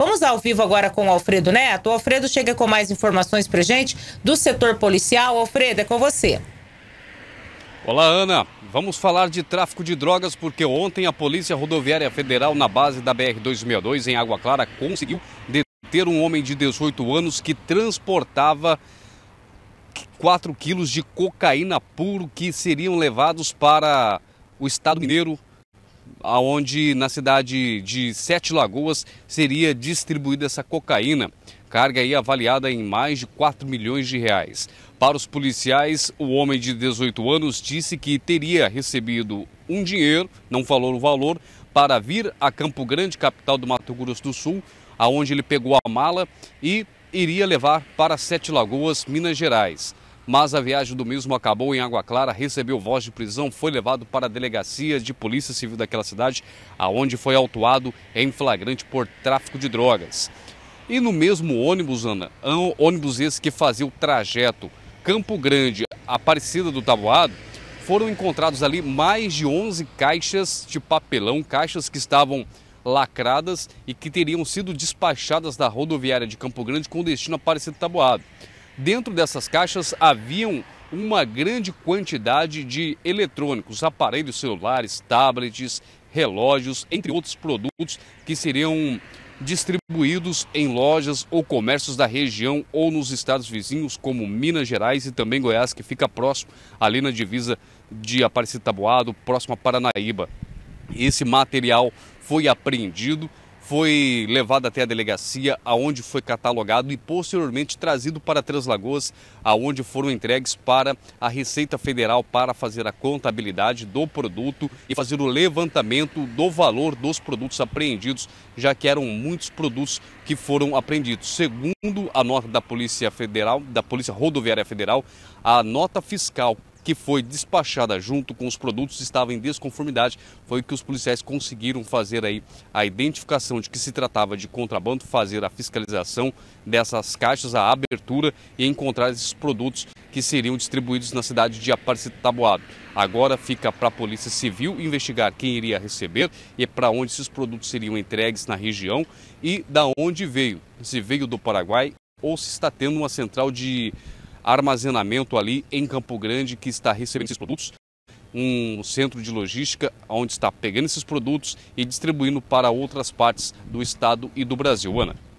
Vamos ao vivo agora com o Alfredo Neto. O Alfredo chega com mais informações para gente do setor policial. Alfredo, é com você. Olá, Ana. Vamos falar de tráfico de drogas porque ontem a Polícia Rodoviária Federal, na base da BR-262, em Água Clara, conseguiu deter um homem de 18 anos que transportava 4 quilos de cocaína puro que seriam levados para o estado mineiro aonde na cidade de Sete Lagoas seria distribuída essa cocaína, carga aí avaliada em mais de 4 milhões de reais. Para os policiais, o homem de 18 anos disse que teria recebido um dinheiro, não falou o valor, para vir a Campo Grande, capital do Mato Grosso do Sul, aonde ele pegou a mala e iria levar para Sete Lagoas, Minas Gerais mas a viagem do mesmo acabou em Água Clara, recebeu voz de prisão, foi levado para a delegacia de polícia civil daquela cidade, aonde foi autuado em flagrante por tráfico de drogas. E no mesmo ônibus, Ana, é ônibus esse que fazia o trajeto Campo Grande, Aparecida do Taboado, foram encontrados ali mais de 11 caixas de papelão, caixas que estavam lacradas e que teriam sido despachadas da rodoviária de Campo Grande com destino a Aparecida do Taboado. Dentro dessas caixas haviam uma grande quantidade de eletrônicos, aparelhos celulares, tablets, relógios, entre outros produtos que seriam distribuídos em lojas ou comércios da região ou nos estados vizinhos, como Minas Gerais e também Goiás, que fica próximo ali na divisa de Aparecida Taboado, próximo a Paranaíba. Esse material foi apreendido foi levado até a delegacia, aonde foi catalogado e posteriormente trazido para Três Lagoas, aonde foram entregues para a Receita Federal para fazer a contabilidade do produto e fazer o levantamento do valor dos produtos apreendidos, já que eram muitos produtos que foram apreendidos. Segundo a nota da Polícia Federal, da Polícia Rodoviária Federal, a nota fiscal que foi despachada junto com os produtos estava em desconformidade. Foi que os policiais conseguiram fazer aí a identificação de que se tratava de contrabando, fazer a fiscalização dessas caixas, a abertura e encontrar esses produtos que seriam distribuídos na cidade de Aparecida Taboado. Agora fica para a Polícia Civil investigar quem iria receber e para onde esses produtos seriam entregues na região e da onde veio, se veio do Paraguai ou se está tendo uma central de armazenamento ali em Campo Grande que está recebendo esses produtos. Um centro de logística onde está pegando esses produtos e distribuindo para outras partes do estado e do Brasil. Ana.